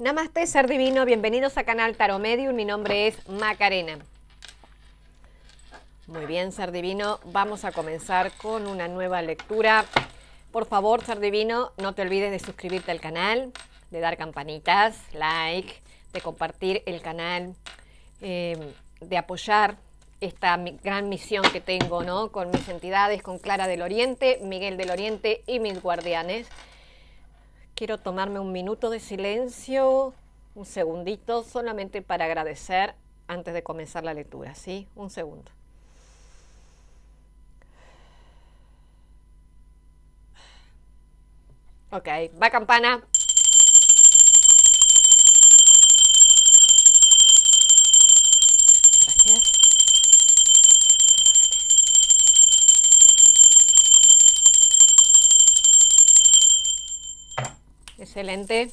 Namaste, ser divino, bienvenidos a Canal Taro Medium, mi nombre es Macarena. Muy bien, ser divino, vamos a comenzar con una nueva lectura. Por favor, ser divino, no te olvides de suscribirte al canal, de dar campanitas, like, de compartir el canal, em, de apoyar esta gran misión que tengo, ¿no? Con mis entidades, con Clara del Oriente, Miguel del Oriente y mis guardianes. Quiero tomarme un minuto de silencio, un segundito, solamente para agradecer antes de comenzar la lectura, ¿sí? Un segundo. Ok, va campana. Excelente.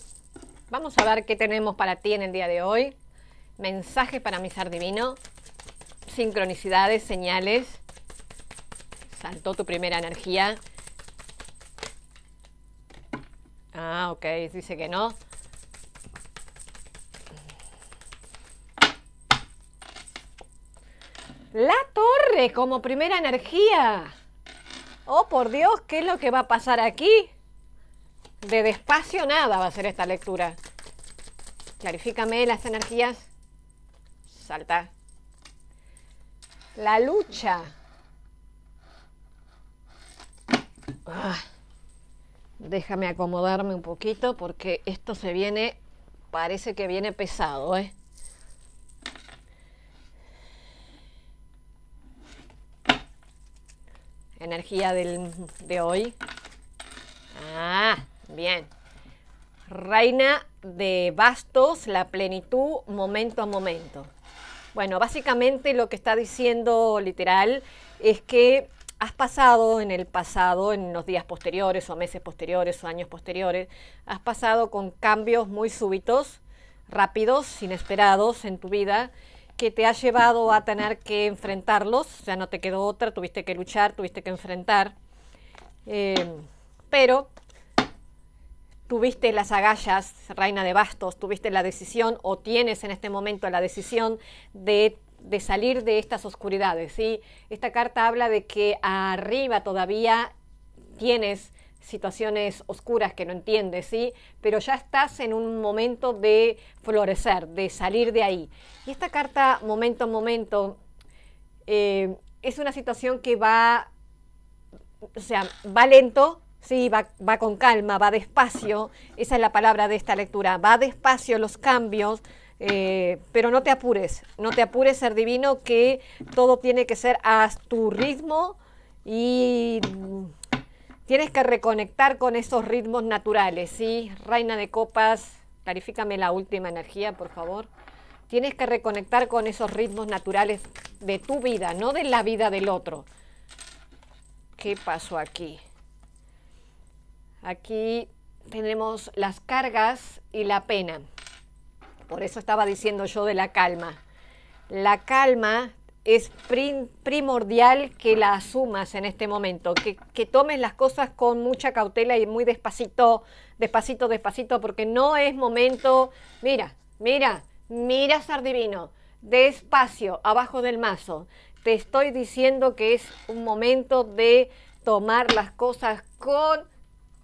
Vamos a ver qué tenemos para ti en el día de hoy. Mensaje para mi ser divino. Sincronicidades, señales. Saltó tu primera energía. Ah, ok, dice que no. La torre como primera energía. Oh, por Dios, ¿qué es lo que va a pasar aquí? de despacio nada va a ser esta lectura. Clarifícame las energías. Salta. La lucha. Ah. déjame acomodarme un poquito porque esto se viene, parece que viene pesado, ¿eh? energía de hoy. Ah. Bien. Reina de bastos, la plenitud momento a momento. Bueno, básicamente lo que está diciendo literal es que has pasado en el pasado, en los días posteriores o meses posteriores o años posteriores, has pasado con cambios muy súbitos, rápidos, inesperados en tu vida que te ha llevado a tener que enfrentarlos, o sea, no te quedó otra, tuviste que luchar, tuviste que enfrentar, eh, pero tuviste las agallas, reina de bastos, tuviste la decisión o tienes en este momento la decisión de, salir de estas oscuridades. ¿sí? Esta carta habla de que arriba todavía tienes situaciones oscuras que no entiendes, ¿sí? Pero ya estás en un momento de florecer, de salir de ahí. Y esta carta, momento a momento, eh, es una situación que va, o sea, va lento, Sí, va, con calma, va despacio. Esa es la palabra de esta lectura. Va despacio los cambios, eh, pero no te apures. No te apures, ser divino, que todo tiene que ser a tu ritmo y tienes que reconectar con esos ritmos naturales. ¿sí? Reina de copas, clarifícame la última energía, por favor. Tienes que reconectar con esos ritmos naturales de tu vida, no de la vida del otro. ¿Qué pasó aquí? Aquí tenemos las cargas y la pena. Por eso estaba diciendo yo de la calma. La calma es primordial que la asumas en este momento, que, que, tomes las cosas con mucha cautela y muy despacito, despacito, despacito, porque no es momento, mira, mira, mira Sardivino, despacio, abajo del mazo. Te estoy diciendo que es un momento de tomar las cosas con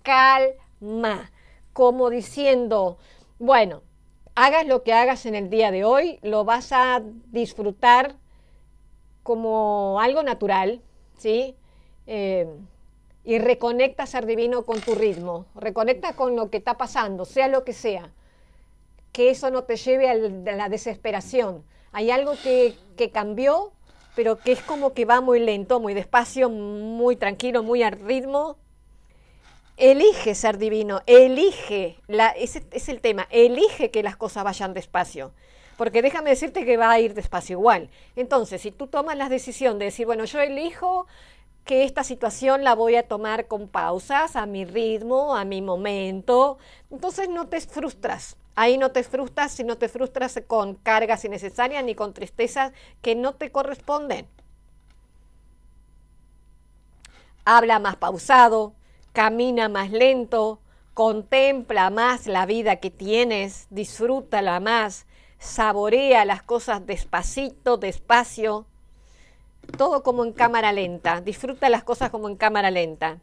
calma, como diciendo, bueno, hagas lo que hagas en el día de hoy, lo vas a disfrutar como algo natural, ¿sí? Eh, y reconecta, ser divino, con tu ritmo, reconecta con lo que está pasando, sea lo que sea. Que eso no te lleve a la desesperación. Hay algo que, que cambió, pero que es como que va muy lento, muy despacio, muy tranquilo, muy al ritmo, elige ser divino, elige, la, ese es el tema, elige que las cosas vayan despacio. Porque déjame decirte que va a ir despacio igual. Entonces, si tú tomas la decisión de decir, bueno, yo elijo que esta situación la voy a tomar con pausas, a mi ritmo, a mi momento. Entonces no te frustras. Ahí no te frustras si no te frustras con cargas innecesarias ni con tristezas que no te corresponden. Habla más pausado, camina más lento, contempla más la vida que tienes, disfrútala más, saborea las cosas despacito, despacio, todo como en cámara lenta, disfruta las cosas como en cámara lenta.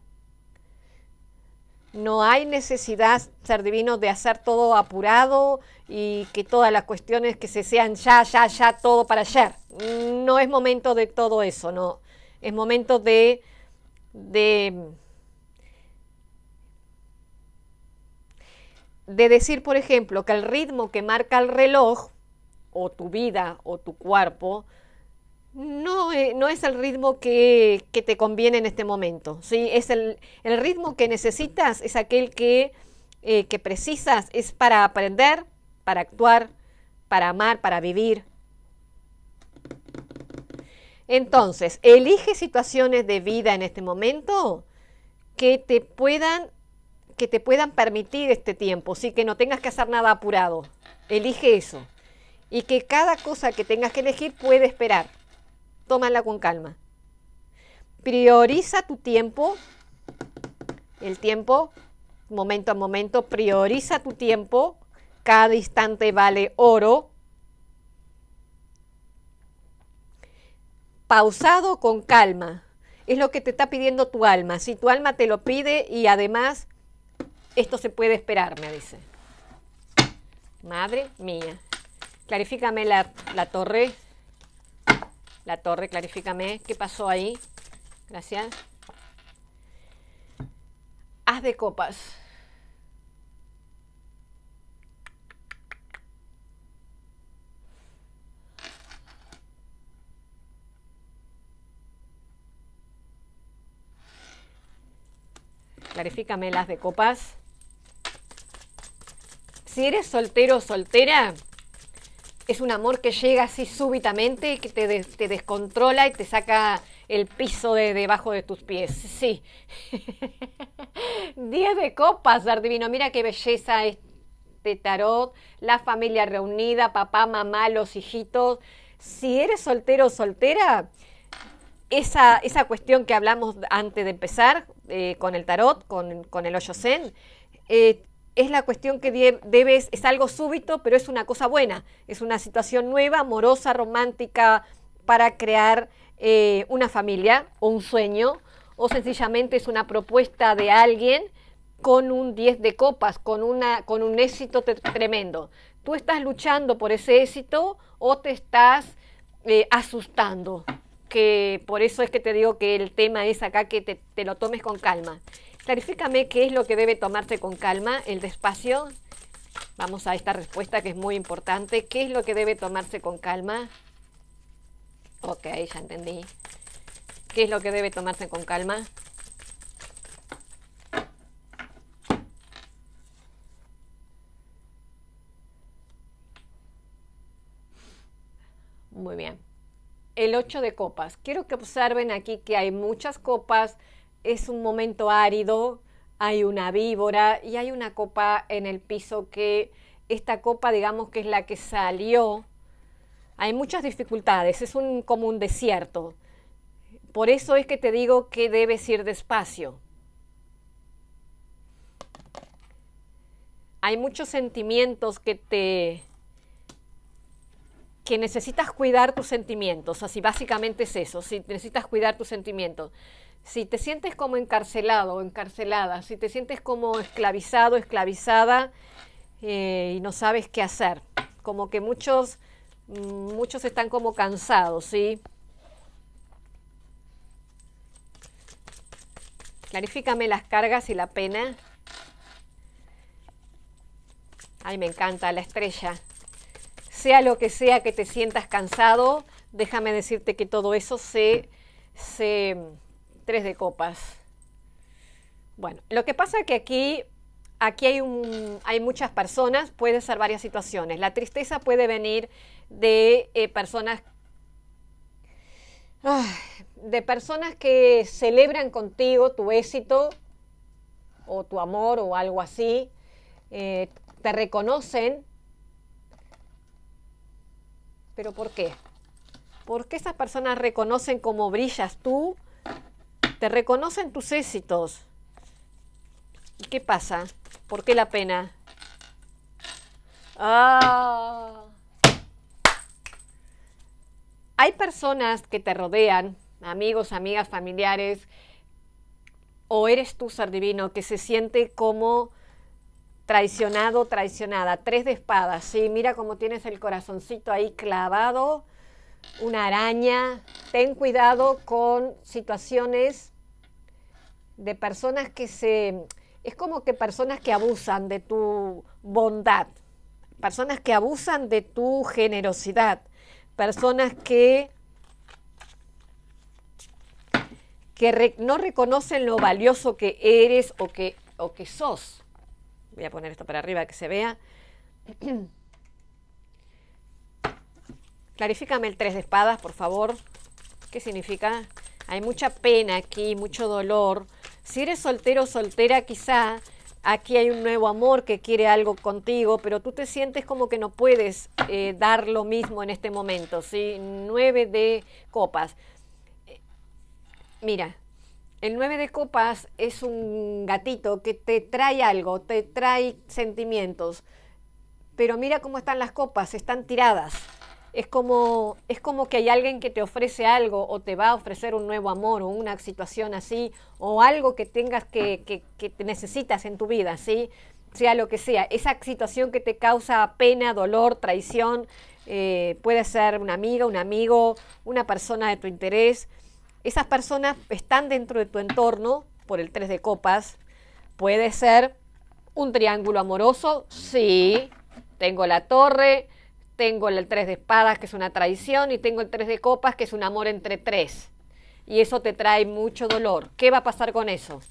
No hay necesidad, ser divino, de hacer todo apurado y que todas las cuestiones que se sean ya, ya, ya, todo para ayer. No es momento de todo eso, no. Es momento de, de de decir, por ejemplo, que el ritmo que marca el reloj, o tu vida, o tu cuerpo, no, e, no es el ritmo que, te conviene en este momento. ¿sí? Es el, ritmo que necesitas, es aquel que, eh, que precisas, es para aprender, para actuar, para amar, para vivir. Entonces, elige situaciones de vida en este momento que te puedan que te puedan permitir este tiempo, sí, que no tengas que hacer nada apurado. Elige eso. Y que cada cosa que tengas que elegir puede esperar. Tómala con calma. Prioriza tu tiempo, el tiempo, momento a momento, prioriza tu tiempo. Cada instante vale oro. Pausado con calma. Es lo que te está pidiendo tu alma. Si tu alma te lo pide y además esto se puede esperar, me dice. Madre mía. Clarifícame la, torre. La torre, clarifícame. ¿Qué pasó ahí? Gracias. Haz de copas. Clarifícame las de copas. Si eres soltero o soltera, es un amor que llega así súbitamente, que te, descontrola y te saca el piso de debajo de tus pies. Sí. 10 de copas, Divino. Mira qué belleza este tarot. La familia reunida, papá, mamá, los hijitos. Si eres soltero o soltera, esa, esa cuestión que hablamos antes de empezar eh, con el tarot, con, el hoyo zen, eh, es la cuestión que debes, es algo súbito, pero es una cosa buena, es una situación nueva, amorosa, romántica, para crear eh, una familia o un sueño, o sencillamente es una propuesta de alguien con un 10 de copas, con, una, con un éxito tremendo. ¿Tú estás luchando por ese éxito o te estás eh, asustando? Que por eso es que te digo que el tema es acá que te lo tomes con calma. Clarifícame qué es lo que debe tomarse con calma, el despacio. Vamos a esta respuesta que es muy importante. ¿Qué es lo que debe tomarse con calma? Ok, ya entendí. ¿Qué es lo que debe tomarse con calma? Muy bien. El 8 de copas. Quiero que observen aquí que hay muchas copas es un momento árido, hay una víbora y hay una copa en el piso que esta copa, digamos que es la que salió. Hay muchas dificultades, es un, como un desierto. Por eso es que te digo que debes ir despacio. Hay muchos sentimientos que te que necesitas cuidar tus sentimientos, así básicamente es eso, si necesitas cuidar tus sentimientos si te sientes como encarcelado o encarcelada, si te sientes como esclavizado, esclavizada eh, y no sabes qué hacer, como que muchos, mm, muchos están como cansados, ¿sí? Clarifícame las cargas y la pena. Ay, me encanta la estrella. Sea lo que sea que te sientas cansado, déjame decirte que todo eso se, se de copas. Bueno, lo que pasa es que aquí, aquí hay, hay muchas personas, puede ser varias situaciones. La tristeza puede venir de eh, personas de personas que celebran contigo tu éxito o tu amor o algo así, eh, te reconocen, pero ¿por qué? ¿Por qué esas personas reconocen como brillas tú? Te reconocen tus éxitos. ¿Y qué pasa? ¿Por qué la pena? Ah. Hay personas que te rodean, amigos, amigas, familiares, o eres tú, ser divino, que se siente como traicionado, traicionada, tres de espadas, sí, mira cómo tienes el corazoncito ahí clavado, una araña, ten cuidado con situaciones de personas que se... Es como que personas que abusan de tu bondad, personas que abusan de tu generosidad, personas que, que no reconocen lo valioso que eres o que, o que sos. Voy a poner esto para arriba que se vea. Clarifícame el tres de espadas, por favor. ¿Qué significa? Hay mucha pena aquí, mucho dolor si eres soltero o soltera, quizá aquí hay un nuevo amor que quiere algo contigo, pero tú te sientes como que no puedes eh, dar lo mismo en este momento, ¿sí? Nueve de copas. Eh, mira, el nueve de copas es un gatito que te trae algo, te trae sentimientos, pero mira cómo están las copas, están tiradas. Es como, que hay alguien que te ofrece algo o te va a ofrecer un nuevo amor o una situación así o algo que tengas que, necesitas en tu vida, ¿sí? Sea lo que sea. Esa situación que te causa pena, dolor, traición, eh, puede ser una amiga, un amigo, una persona de tu interés. Esas personas están dentro de tu entorno por el tres de copas. Puede ser un triángulo amoroso, sí. Tengo la torre, tengo el tres de espadas, que es una traición, y tengo el tres de copas, que es un amor entre tres. Y eso te trae mucho dolor. ¿Qué va a pasar con eso?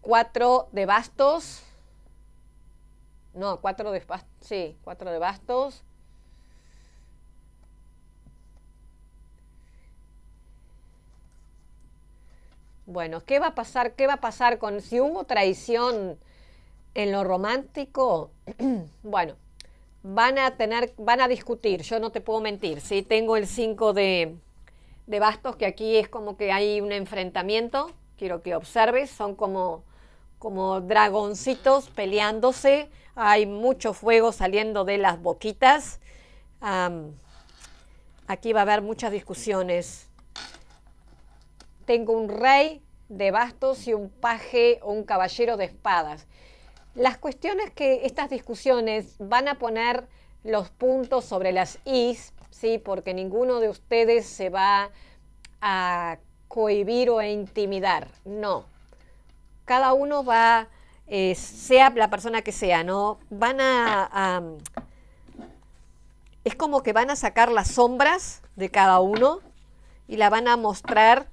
Cuatro de bastos. No, cuatro de bastos. Sí, cuatro de bastos. Bueno, ¿qué va a pasar? ¿Qué va a pasar con si hubo traición en lo romántico? bueno, van a tener, van a discutir, yo no te puedo mentir, sí, tengo el 5 de, bastos, que aquí es como que hay un enfrentamiento, quiero que observes, son como, como dragoncitos peleándose, hay mucho fuego saliendo de las boquitas. aquí va a haber muchas discusiones tengo un rey de bastos y un paje o un caballero de espadas. Las cuestiones que estas discusiones van a poner los puntos sobre las is, ¿sí? porque ninguno de ustedes se va a cohibir o a intimidar, no. Cada uno va, eh, sea la persona que sea, ¿no? Van a... Es como que van a sacar las sombras de cada uno y la van a mostrar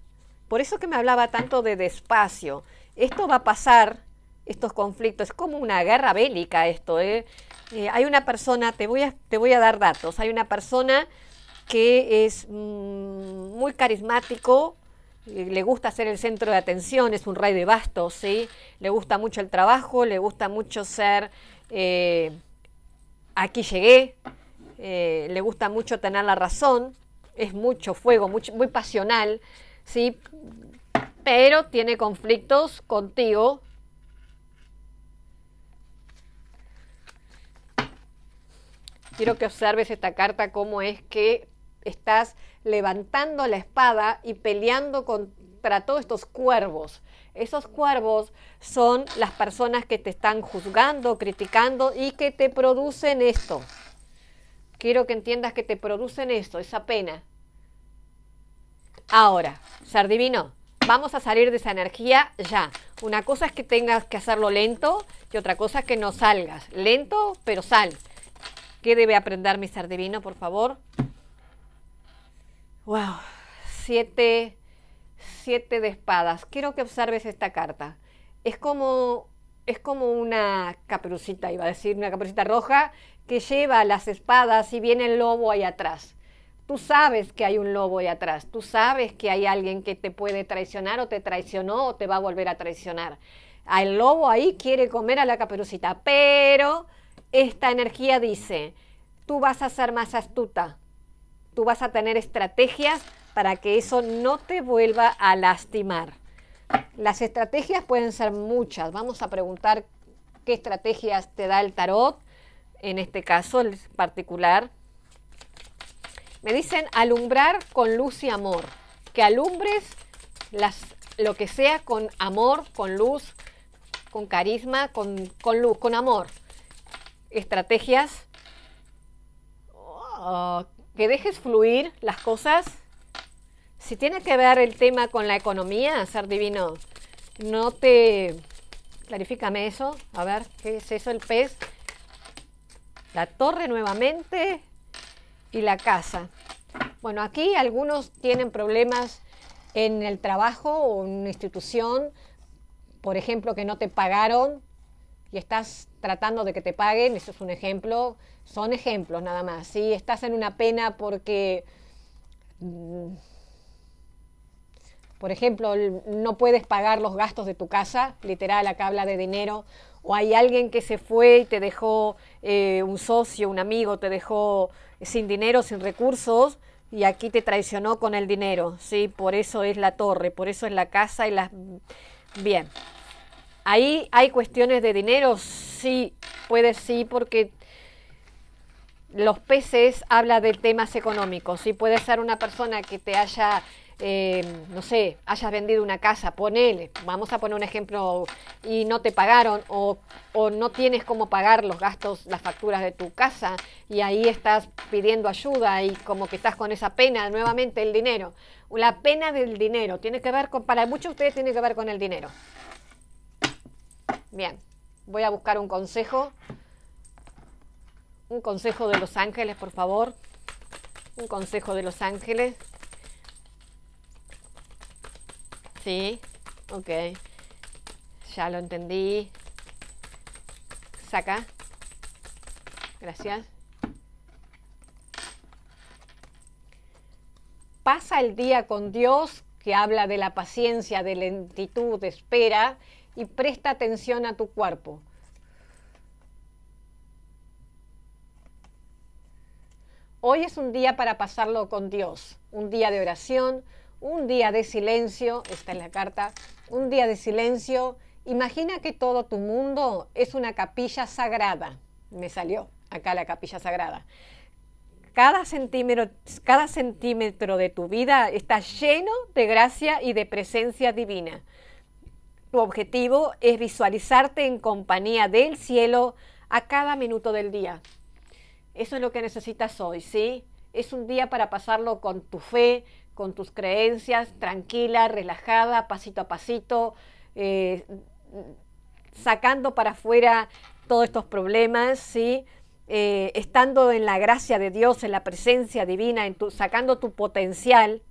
por eso que me hablaba tanto de despacio. Esto va a pasar, estos conflictos, es como una guerra bélica esto. ¿eh? Eh, hay una persona, te voy, a, te voy a dar datos, hay una persona que es mm, muy carismático, eh, le gusta ser el centro de atención, es un rey de bastos, ¿sí? Le gusta mucho el trabajo, le gusta mucho ser aquí llegué, le gusta mucho tener la razón, es mucho fuego, muy pasional, ¿sí? Pero tiene conflictos contigo. Quiero que observes esta carta, cómo es que estás levantando la espada y peleando contra todos estos cuervos. Esos cuervos son las personas que te están juzgando, criticando y que te producen esto. Quiero que entiendas que te producen esto, esa pena, ahora. Sardivino, vamos a salir de esa energía ya. Una cosa es que tengas que hacerlo lento y otra cosa es que no salgas. Lento, pero sal. ¿Qué debe aprender mi Sardivino, por favor? Wow, siete, siete de espadas. Quiero que observes esta carta. Es como, es como una caperucita, iba a decir, una caperucita roja que lleva las espadas y viene el lobo ahí atrás. Tú sabes que hay un lobo ahí atrás, tú sabes que hay alguien que te puede traicionar o te traicionó o te va a volver a traicionar. El lobo ahí quiere comer a la caperucita, pero esta energía dice, tú vas a ser más astuta, tú vas a tener estrategias para que eso no te vuelva a lastimar. Las estrategias pueden ser muchas. Vamos a preguntar qué estrategias te da el tarot, en este caso el particular. Me dicen alumbrar con luz y amor. Que alumbres lo que sea con amor, con luz, con carisma, con, luz, con amor. Estrategias. Oh, que dejes fluir las cosas. Si tiene que ver el tema con la economía, ser divino, no te... Clarifícame eso. A ver, ¿qué es eso el pez? La torre nuevamente, y la casa. Bueno, aquí algunos tienen problemas en el trabajo o en una institución, por ejemplo, que no te pagaron y estás tratando de que te paguen, eso es un ejemplo, son ejemplos nada más. Si estás en una pena porque, mm, por ejemplo, no puedes pagar los gastos de tu casa, literal, acá habla de dinero, o hay alguien que se fue y te dejó eh, un socio, un amigo, te dejó sin dinero, sin recursos, y aquí te traicionó con el dinero, ¿sí? Por eso es la torre, por eso es la casa y las... Bien, ahí hay cuestiones de dinero, sí, puede sí, porque los peces habla de temas económicos. Si puede ser una persona que te haya, eh, no sé, hayas vendido una casa, ponele, vamos a poner un ejemplo, y no te pagaron o, o no tienes cómo pagar los gastos, las facturas de tu casa y ahí estás pidiendo ayuda y como que estás con esa pena nuevamente el dinero. La pena del dinero tiene que ver con, para muchos de ustedes tiene que ver con el dinero. Bien, voy a buscar un consejo. Un consejo de los ángeles, por favor. Un consejo de los ángeles. Sí, ok. Ya lo entendí. Saca. Gracias. Pasa el día con Dios, que habla de la paciencia, de lentitud, de espera, y presta atención a tu cuerpo. Hoy es un día para pasarlo con Dios, un día de oración, un día de silencio, está en la carta, un día de silencio. Imagina que todo tu mundo es una capilla sagrada. Me salió acá la capilla sagrada. Cada centímetro, cada centímetro de tu vida está lleno de gracia y de presencia divina. Tu objetivo es visualizarte en compañía del cielo a cada minuto del día. Eso es lo que necesitas hoy, ¿sí? Es un día para pasarlo con tu fe, con tus creencias, tranquila, relajada, pasito a pasito, eh, sacando para afuera todos estos problemas, ¿sí? Eh, estando en la gracia de Dios, en la presencia divina, en sacando tu potencial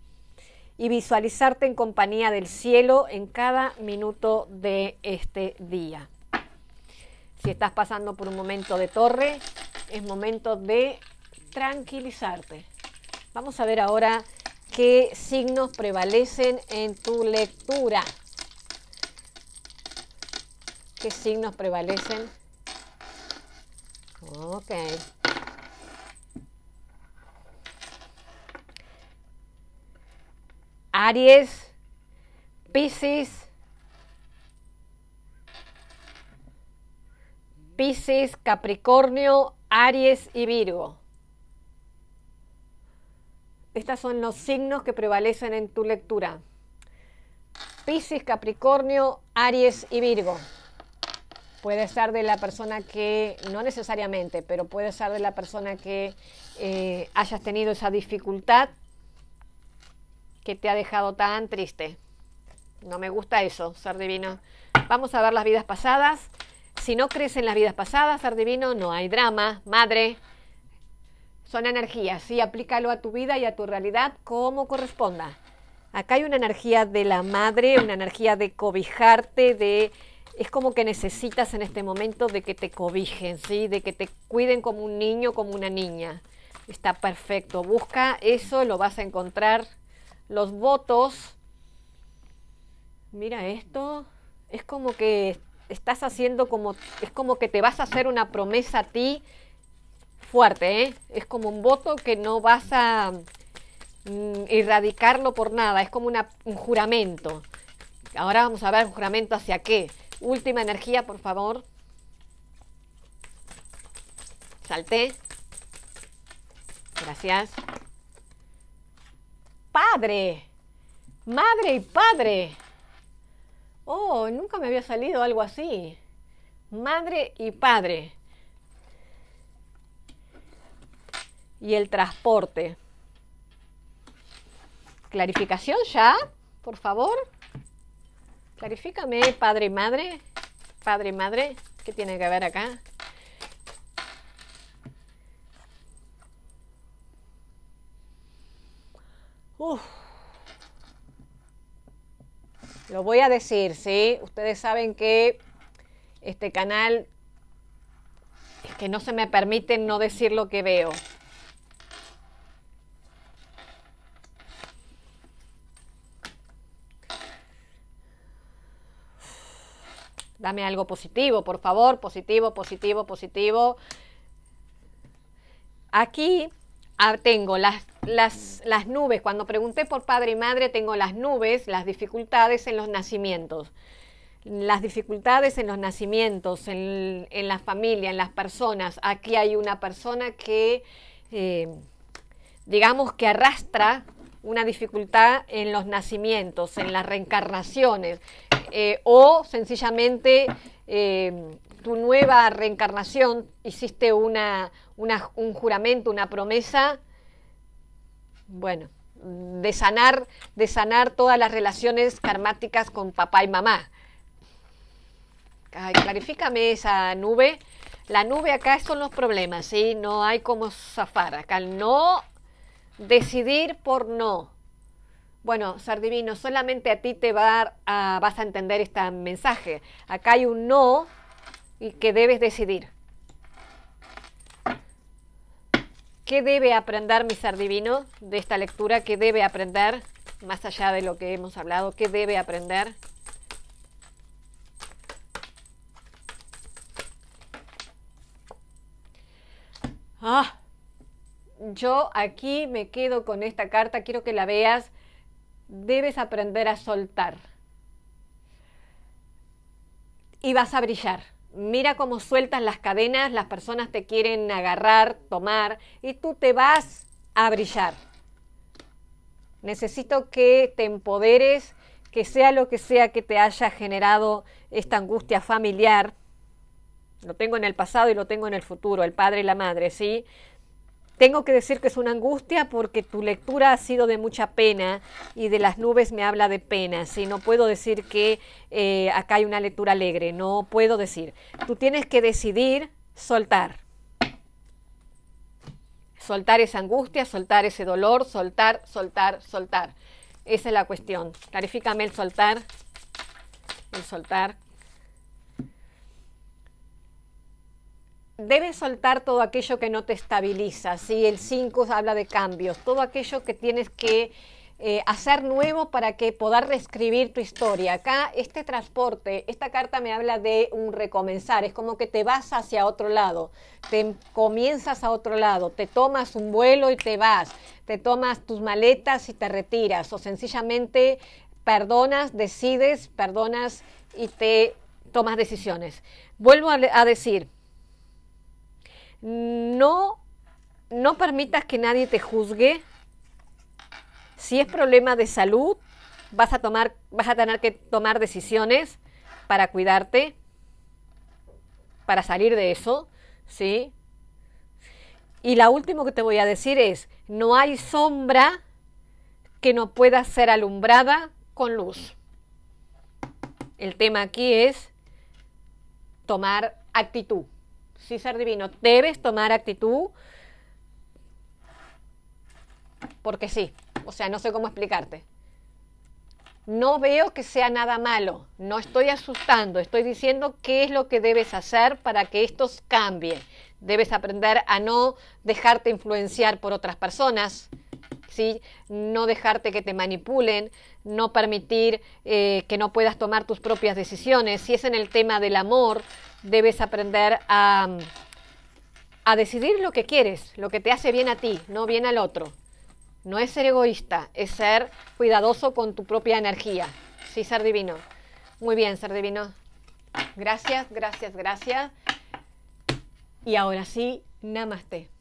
y visualizarte en compañía del cielo en cada minuto de este día. Si estás pasando por un momento de torre, es momento de tranquilizarte. Vamos a ver ahora qué signos prevalecen en tu lectura. ¿Qué signos prevalecen? Ok. Aries, Pisces, Pisces, Capricornio, Aries y Virgo. Estos son los signos que prevalecen en tu lectura. Piscis, Capricornio, Aries y Virgo. Puede ser de la persona que, no necesariamente, pero puede ser de la persona que eh, hayas tenido esa dificultad que te ha dejado tan triste. No me gusta eso, ser divino. Vamos a ver las vidas pasadas. Si no crees en las vidas pasadas, ser divino no hay drama. Madre, son energías ¿sí? aplícalo a tu vida y a tu realidad como corresponda. Acá hay una energía de la madre, una energía de cobijarte, de es como que necesitas en este momento de que te cobijen, ¿sí? De que te cuiden como un niño, como una niña. Está perfecto. Busca eso, lo vas a encontrar. Los votos. Mira esto. Es como que estás haciendo como, es como que te vas a hacer una promesa a ti fuerte, ¿eh? es como un voto que no vas a mm, erradicarlo por nada, es como un juramento. Ahora vamos a ver un juramento hacia qué. Última energía, por favor. Salté. Gracias. Padre. Madre y padre. Oh, nunca me había salido algo así. Madre y padre. Y el transporte. Clarificación ya, por favor. Clarifícame, padre y madre. Padre y madre, ¿qué tiene que ver acá? Lo voy a decir, ¿sí? Ustedes saben que este canal es que no se me permite no decir lo que veo. Dame algo positivo, por favor, positivo, positivo, positivo. Aquí ah, tengo las las, nubes. Cuando pregunté por padre y madre, tengo las nubes, las dificultades en los nacimientos. Las dificultades en los nacimientos, en, la familia, en las personas. Aquí hay una persona que, eh, digamos, que arrastra una dificultad en los nacimientos, en las reencarnaciones, eh, o sencillamente eh, tu nueva reencarnación hiciste una, un juramento, una promesa bueno, de sanar, de sanar todas las relaciones karmáticas con papá y mamá. Ay, clarifícame esa nube. La nube acá son los problemas, ¿sí? No hay como zafar. Acá no decidir por no. Bueno, Sardivino, solamente a ti te va a, ah, vas a entender este mensaje. Acá hay un no y que debes decidir. ¿Qué debe aprender mi ser divino de esta lectura? ¿Qué debe aprender más allá de lo que hemos hablado? ¿Qué debe aprender? Ah, yo aquí me quedo con esta carta, quiero que la veas. Debes aprender a soltar. Y vas a brillar mira cómo sueltas las cadenas, las personas te quieren agarrar, tomar y tú te vas a brillar. Necesito que te empoderes, que sea lo que sea que te haya generado esta angustia familiar. Lo tengo en el pasado y lo tengo en el futuro, el padre y la madre, ¿sí? Tengo que decir que es una angustia porque tu lectura ha sido de mucha pena y de las nubes me habla de pena. ¿sí? No puedo decir que eh, acá hay una lectura alegre, no puedo decir. Tú tienes que decidir soltar. Soltar esa angustia, soltar ese dolor, soltar, soltar, soltar. Esa es la cuestión. Clarifícame el soltar. El soltar. debes soltar todo aquello que no te estabiliza. Si El 5 habla de cambios, todo aquello que tienes que eh, hacer nuevo para que poder reescribir tu historia. Acá este transporte, esta carta me habla de un recomenzar, es como que te vas hacia otro lado, te comienzas a otro lado, te tomas un vuelo y te vas, te tomas tus maletas y te retiras o sencillamente perdonas, decides, perdonas y te tomas decisiones. Vuelvo a decir, no, no permitas que nadie te juzgue. Si es problema de salud, vas a, tomar, vas a tener que tomar decisiones para cuidarte, para salir de eso, ¿sí? Y la última que te voy a decir es, no hay sombra que no pueda ser alumbrada con luz. El tema aquí es tomar actitud sí ser divino. Debes tomar actitud porque sí. O sea, no sé cómo explicarte. No veo que sea nada malo, no estoy asustando, estoy diciendo qué es lo que debes hacer para que esto cambie. Debes aprender a no dejarte influenciar por otras personas, no dejarte que te manipulen, no permitir eh, que no puedas tomar tus propias decisiones. Si es en el tema del amor, debes aprender a, a decidir lo que quieres, lo que te hace bien a ti, no bien al otro. No es ser egoísta, es ser cuidadoso con tu propia energía. Sí, ser divino. Muy bien, ser divino. Gracias, gracias, gracias. Y ahora sí, namaste.